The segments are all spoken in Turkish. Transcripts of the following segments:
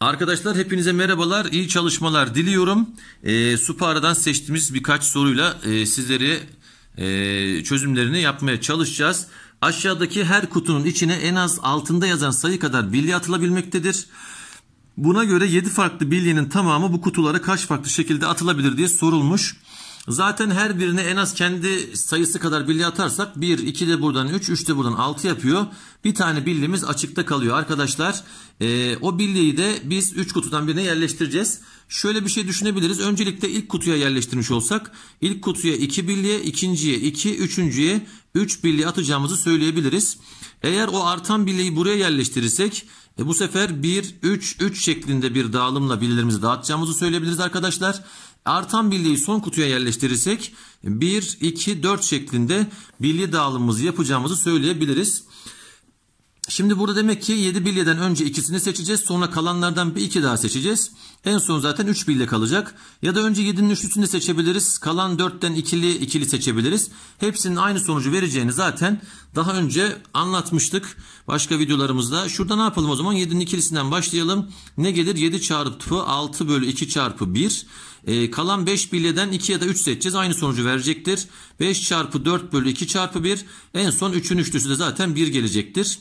Arkadaşlar hepinize merhabalar, iyi çalışmalar diliyorum. E, Supara'dan seçtiğimiz birkaç soruyla e, sizleri e, çözümlerini yapmaya çalışacağız. Aşağıdaki her kutunun içine en az altında yazan sayı kadar bilye atılabilmektedir. Buna göre 7 farklı bilyenin tamamı bu kutulara kaç farklı şekilde atılabilir diye sorulmuş. Zaten her birine en az kendi sayısı kadar bilye atarsak 1, 2 de buradan 3, 3 de buradan 6 yapıyor. Bir tane bilyemiz açıkta kalıyor arkadaşlar. E, o bilyeyi de biz 3 kutudan birine yerleştireceğiz. Şöyle bir şey düşünebiliriz. Öncelikle ilk kutuya yerleştirmiş olsak ilk kutuya 2 bilye, ikinciye 2, üçüncüye 3 bilye atacağımızı söyleyebiliriz. Eğer o artan bilyeyi buraya yerleştirirsek e bu sefer 1, 3, 3 şeklinde bir dağılımla bilyelerimizi dağıtacağımızı söyleyebiliriz arkadaşlar. Artan bilyeyi son kutuya yerleştirirsek 1, 2, 4 şeklinde bilye dağılımımızı yapacağımızı söyleyebiliriz. Şimdi burada demek ki 7 bilyeden önce ikisini seçeceğiz. Sonra kalanlardan bir iki daha seçeceğiz. En son zaten 3 bilye kalacak. Ya da önce 7'nin üçlüsünü seçebiliriz. Kalan 4'ten ikili ikili seçebiliriz. Hepsinin aynı sonucu vereceğini zaten daha önce anlatmıştık. Başka videolarımızda. Şurada ne yapalım o zaman? 7'nin ikilisinden başlayalım. Ne gelir? 7 çarpı 6 bölü 2 çarpı 1. E, kalan 5 bileden 2 ya da 3 seçeceğiz. Aynı sonucu verecektir. 5 çarpı 4 bölü 2 çarpı 1. En son 3'ün üçlüsü de zaten 1 gelecektir.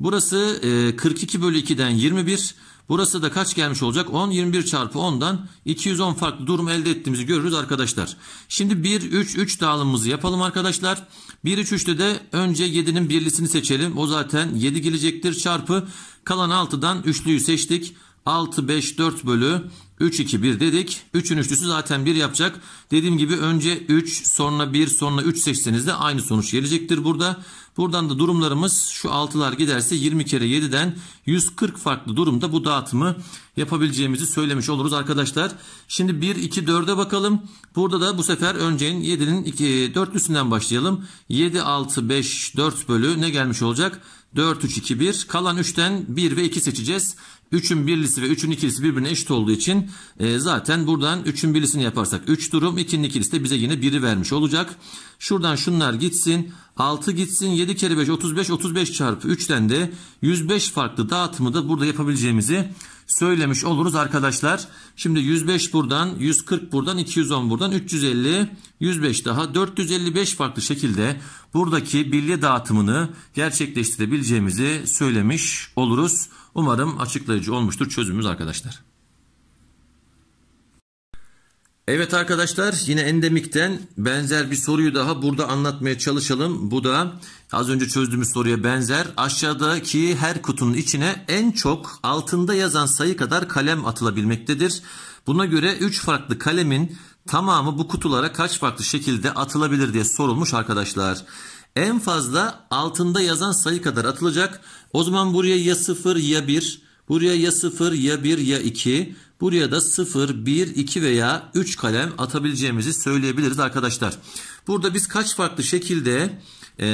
Burası e, 42 bölü 2'den 21. Burası da kaç gelmiş olacak? 10, 21 çarpı 10'dan 210 farklı durum elde ettiğimizi görürüz arkadaşlar. Şimdi 1, 3, 3 dağılımımızı yapalım arkadaşlar. 1, 3, 3'te de önce 7'nin birlisini seçelim. O zaten 7 gelecektir çarpı kalan 6'dan 3'lüyü seçtik. 6, 5, 4 bölü 3, 2, 1 dedik. 3'ün üçlüsü zaten 1 yapacak. Dediğim gibi önce 3 sonra 1 sonra 3 seçseniz aynı sonuç gelecektir burada. Buradan da durumlarımız şu 6'lar giderse 20 kere 7'den 140 farklı durumda bu dağıtımı yapabileceğimizi söylemiş oluruz arkadaşlar. Şimdi 1, 2, 4'e bakalım. Burada da bu sefer öncenin 7'nin 4 üstünden başlayalım. 7, 6, 5, 4 bölü ne gelmiş olacak? 4, 3, 2, 1. Kalan 3'ten 1 ve 2 seçeceğiz. 3'ün birlisi ve 3'ün ikilisi birbirine eşit olduğu için e, zaten buradan 3'ün birlisini yaparsak 3 durum. 2'nin ikilisi de bize yine 1'i vermiş olacak. Şuradan şunlar gitsin. 6 gitsin. 7 kere 5 35. 35 çarpı 3'ten de 105 farklı dağıtımı da burada yapabileceğimizi söylemiş oluruz arkadaşlar. Şimdi 105 buradan, 140 buradan, 210 buradan, 350, 105 daha 455 farklı şekilde buradaki bilye dağıtımını gerçekleştirebileceğimizi söylemiş oluruz. Umarım açıklayıcı olmuştur çözümümüz arkadaşlar. Evet arkadaşlar yine endemikten benzer bir soruyu daha burada anlatmaya çalışalım. Bu da az önce çözdüğümüz soruya benzer. Aşağıdaki her kutunun içine en çok altında yazan sayı kadar kalem atılabilmektedir. Buna göre 3 farklı kalemin tamamı bu kutulara kaç farklı şekilde atılabilir diye sorulmuş arkadaşlar. En fazla altında yazan sayı kadar atılacak. O zaman buraya ya 0 ya 1 Buraya ya 0 ya 1 ya 2. Buraya da 0, 1, 2 veya 3 kalem atabileceğimizi söyleyebiliriz arkadaşlar. Burada biz kaç farklı şekilde ee,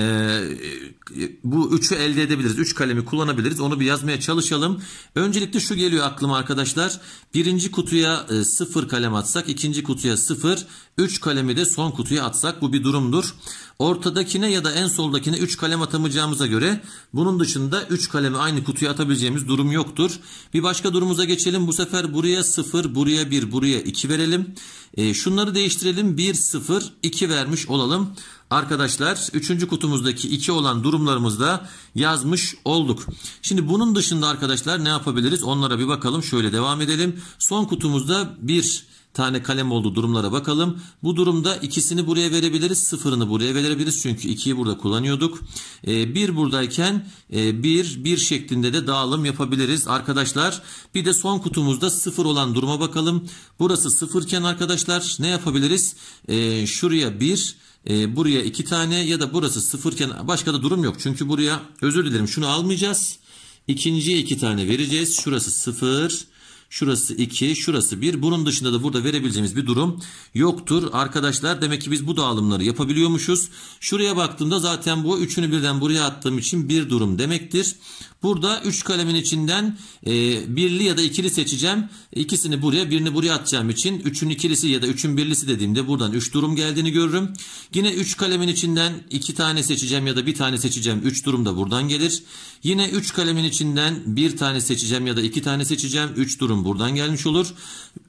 e, bu üçü elde edebiliriz. Üç kalemi kullanabiliriz. Onu bir yazmaya çalışalım. Öncelikle şu geliyor aklıma arkadaşlar. Birinci kutuya e, sıfır kalem atsak, ikinci kutuya sıfır, üç kalemi de son kutuya atsak bu bir durumdur. Ortadakine ya da en soldakine üç kalem atamayacağımıza göre bunun dışında üç kalemi aynı kutuya atabileceğimiz durum yoktur. Bir başka durumumuza geçelim. Bu sefer buraya sıfır, buraya bir, buraya iki verelim. E, şunları değiştirelim. Bir sıfır, iki vermiş olalım arkadaşlar 3. kutumuzdaki 2 olan durumlarımızda yazmış olduk. Şimdi bunun dışında arkadaşlar ne yapabiliriz? Onlara bir bakalım. Şöyle devam edelim. Son kutumuzda 1 tane kalem olduğu durumlara bakalım. Bu durumda ikisini buraya verebiliriz. Sıfırını buraya verebiliriz. Çünkü ikiyi burada kullanıyorduk. E, bir buradayken e, bir, bir şeklinde de dağılım yapabiliriz arkadaşlar. Bir de son kutumuzda sıfır olan duruma bakalım. Burası sıfırken arkadaşlar ne yapabiliriz? E, şuraya bir, e, buraya iki tane ya da burası sıfırken başka da durum yok. Çünkü buraya özür dilerim şunu almayacağız. İkinciye iki tane vereceğiz. Şurası sıfır. Şurası 2, şurası 1. Bunun dışında da burada verebileceğimiz bir durum yoktur. Arkadaşlar demek ki biz bu dağılımları yapabiliyormuşuz. Şuraya baktığımda zaten bu üçünü birden buraya attığım için bir durum demektir. Burada 3 kalemin içinden e, birli ya da ikili seçeceğim. İkisini buraya birini buraya atacağım için 3'ün ikilisi ya da 3'ün birlisi dediğimde buradan 3 durum geldiğini görürüm. Yine 3 kalemin içinden 2 tane seçeceğim ya da 1 tane seçeceğim 3 durum da buradan gelir. Yine 3 kalemin içinden 1 tane seçeceğim ya da 2 tane seçeceğim 3 durum durum buradan gelmiş olur.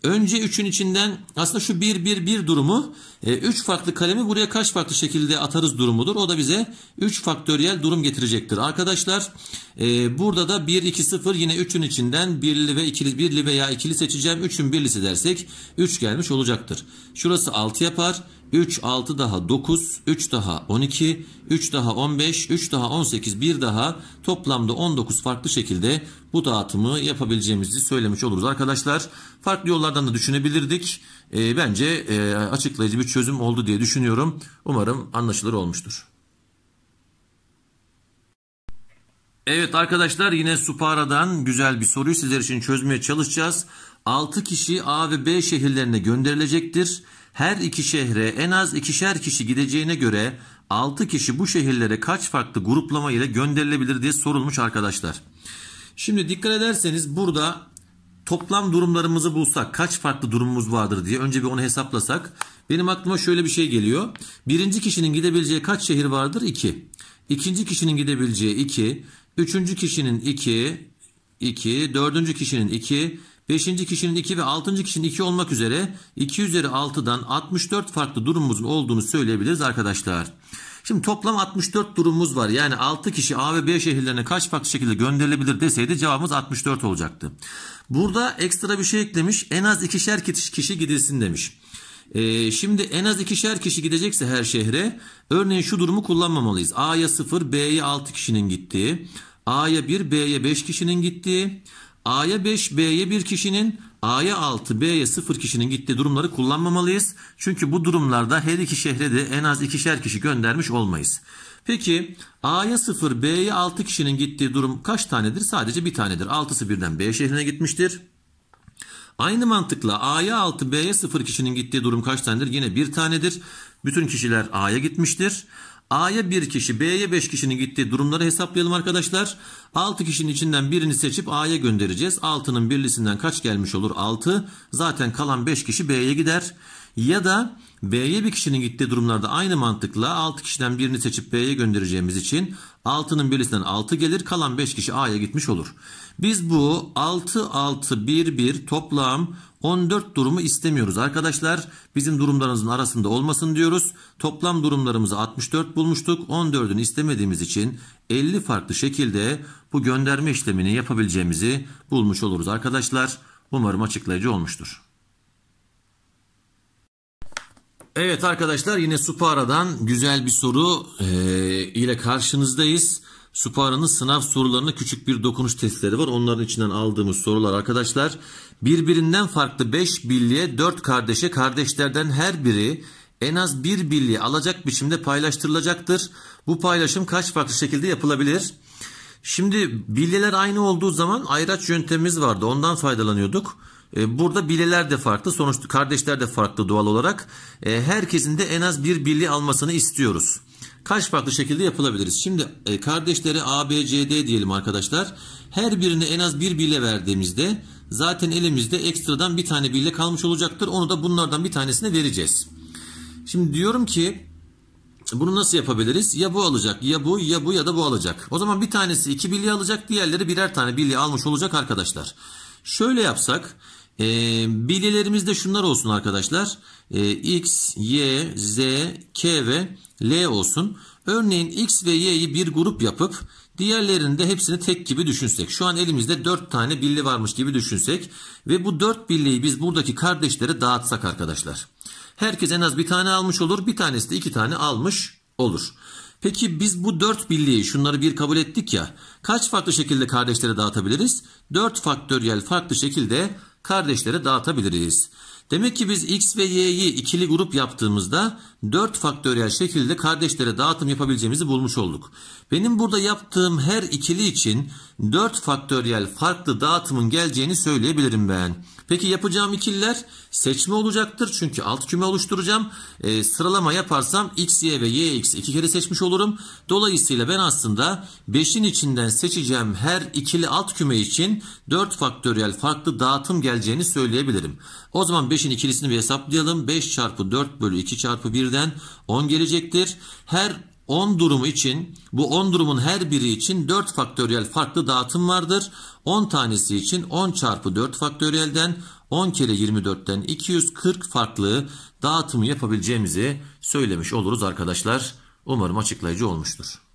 Önce 3'ün içinden aslında şu 1 1 1 durumu 3 e, farklı kalemi buraya kaç farklı şekilde atarız durumudur. O da bize 3 faktöriyel durum getirecektir. Arkadaşlar e, burada da 1 2 0 yine 3'ün içinden birli ve ikili birli veya ikili seçeceğim. 3'ün birlisi dersek 3 gelmiş olacaktır. Şurası 6 yapar. 3, 6 daha 9, 3 daha 12, 3 daha 15, 3 daha 18, 1 daha toplamda 19 farklı şekilde bu dağıtımı yapabileceğimizi söylemiş oluruz arkadaşlar. Farklı yollardan da düşünebilirdik. E, bence e, açıklayıcı bir çözüm oldu diye düşünüyorum. Umarım anlaşılır olmuştur. Evet arkadaşlar yine Supara'dan güzel bir soruyu sizler için çözmeye çalışacağız. 6 kişi A ve B şehirlerine gönderilecektir. Her iki şehre en az ikişer kişi gideceğine göre 6 kişi bu şehirlere kaç farklı gruplama ile gönderilebilir diye sorulmuş arkadaşlar. Şimdi dikkat ederseniz burada toplam durumlarımızı bulsak kaç farklı durumumuz vardır diye önce bir onu hesaplasak. Benim aklıma şöyle bir şey geliyor. Birinci kişinin gidebileceği kaç şehir vardır? 2. İkinci kişinin gidebileceği 2. Üçüncü kişinin 2. 2. Dördüncü kişinin 2. Beşinci kişinin 2 ve altıncı kişinin 2 olmak üzere 2 üzeri 6'dan 64 farklı durumumuzun olduğunu söyleyebiliriz arkadaşlar. Şimdi toplam 64 durumumuz var. Yani 6 kişi A ve B şehirlerine kaç farklı şekilde gönderilebilir deseydi cevabımız 64 olacaktı. Burada ekstra bir şey eklemiş. En az ikişer kişi gidilsin demiş. Ee, şimdi en az ikişer kişi gidecekse her şehre örneğin şu durumu kullanmamalıyız. A'ya 0, B'ye 6 kişinin gittiği, A'ya 1, B'ye 5 kişinin gittiği, A'ya 5, B'ye 1 kişinin, A'ya 6, B'ye 0 kişinin gittiği durumları kullanmamalıyız. Çünkü bu durumlarda her iki şehre de en az ikişer kişi göndermiş olmayız. Peki A'ya 0, B'ye 6 kişinin gittiği durum kaç tanedir? Sadece bir tanedir. 6'sı birden B şehrine gitmiştir. Aynı mantıkla A'ya 6, B'ye 0 kişinin gittiği durum kaç tanedir? Yine bir tanedir. Bütün kişiler A'ya gitmiştir. A'ya bir kişi, B'ye beş kişinin gittiği durumları hesaplayalım arkadaşlar. Altı kişinin içinden birini seçip A'ya göndereceğiz. Altının birlisinden kaç gelmiş olur? Altı. Zaten kalan beş kişi B'ye gider. Ya da B'ye bir kişinin gittiği durumlarda aynı mantıkla 6 kişiden birini seçip B'ye göndereceğimiz için 6'nın birisinden 6 gelir kalan 5 kişi A'ya gitmiş olur. Biz bu 6 6 1 1 toplam 14 durumu istemiyoruz arkadaşlar. Bizim durumlarımızın arasında olmasın diyoruz. Toplam durumlarımızı 64 bulmuştuk. 14'ünü istemediğimiz için 50 farklı şekilde bu gönderme işlemini yapabileceğimizi bulmuş oluruz arkadaşlar. Umarım açıklayıcı olmuştur. Evet arkadaşlar yine Supara'dan güzel bir soru e, ile karşınızdayız. Supara'nın sınav sorularına küçük bir dokunuş testleri var. Onların içinden aldığımız sorular arkadaşlar. Birbirinden farklı 5 bilye 4 kardeşe kardeşlerden her biri en az 1 bilye alacak biçimde paylaştırılacaktır. Bu paylaşım kaç farklı şekilde yapılabilir? Şimdi bilyeler aynı olduğu zaman ayraç yöntemimiz vardı. Ondan faydalanıyorduk. E, burada bileler de farklı, sonuçta kardeşler de farklı doğal olarak. E, herkesin de en az bir bile almasını istiyoruz. Kaç farklı şekilde yapılabiliriz? Şimdi e, kardeşleri A, B, C, D diyelim arkadaşlar. Her birine en az bir bile verdiğimizde zaten elimizde ekstradan bir tane bile kalmış olacaktır. Onu da bunlardan bir tanesine vereceğiz. Şimdi diyorum ki bunu nasıl yapabiliriz? Ya bu alacak, ya bu, ya bu ya da bu alacak. O zaman bir tanesi iki bile alacak, diğerleri birer tane bile almış olacak arkadaşlar. Şöyle yapsak e, ee, bilgilerimiz de şunlar olsun arkadaşlar. E, X, Y, Z, K ve L olsun. Örneğin X ve Y'yi bir grup yapıp diğerlerini de hepsini tek gibi düşünsek. Şu an elimizde 4 tane billi varmış gibi düşünsek. Ve bu 4 billiyi biz buradaki kardeşlere dağıtsak arkadaşlar. Herkes en az bir tane almış olur. Bir tanesi de iki tane almış olur. Peki biz bu 4 billiyi, şunları bir kabul ettik ya. Kaç farklı şekilde kardeşlere dağıtabiliriz? 4 faktöriyel farklı şekilde kardeşlere dağıtabiliriz. Demek ki biz x ve y'yi ikili grup yaptığımızda 4 faktöriyel şekilde kardeşlere dağıtım yapabileceğimizi bulmuş olduk. Benim burada yaptığım her ikili için 4 faktöriyel farklı dağıtımın geleceğini söyleyebilirim ben. Peki yapacağım ikiller seçme olacaktır. Çünkü alt küme oluşturacağım. E, sıralama yaparsam x, y ve y, x iki kere seçmiş olurum. Dolayısıyla ben aslında 5'in içinden seçeceğim her ikili alt küme için 4 faktöriyel farklı dağıtım geleceğini söyleyebilirim. O zaman 5'in ikilisini bir hesaplayalım. 5 çarpı 4 bölü 2 çarpı 1'den 10 gelecektir. Her 10 durumu için bu 10 durumun her biri için 4 faktöriyel farklı dağıtım vardır. 10 tanesi için 10 çarpı 4 faktöriyelden 10 kere 24'ten 240 farklı dağıtımı yapabileceğimizi söylemiş oluruz arkadaşlar. Umarım açıklayıcı olmuştur.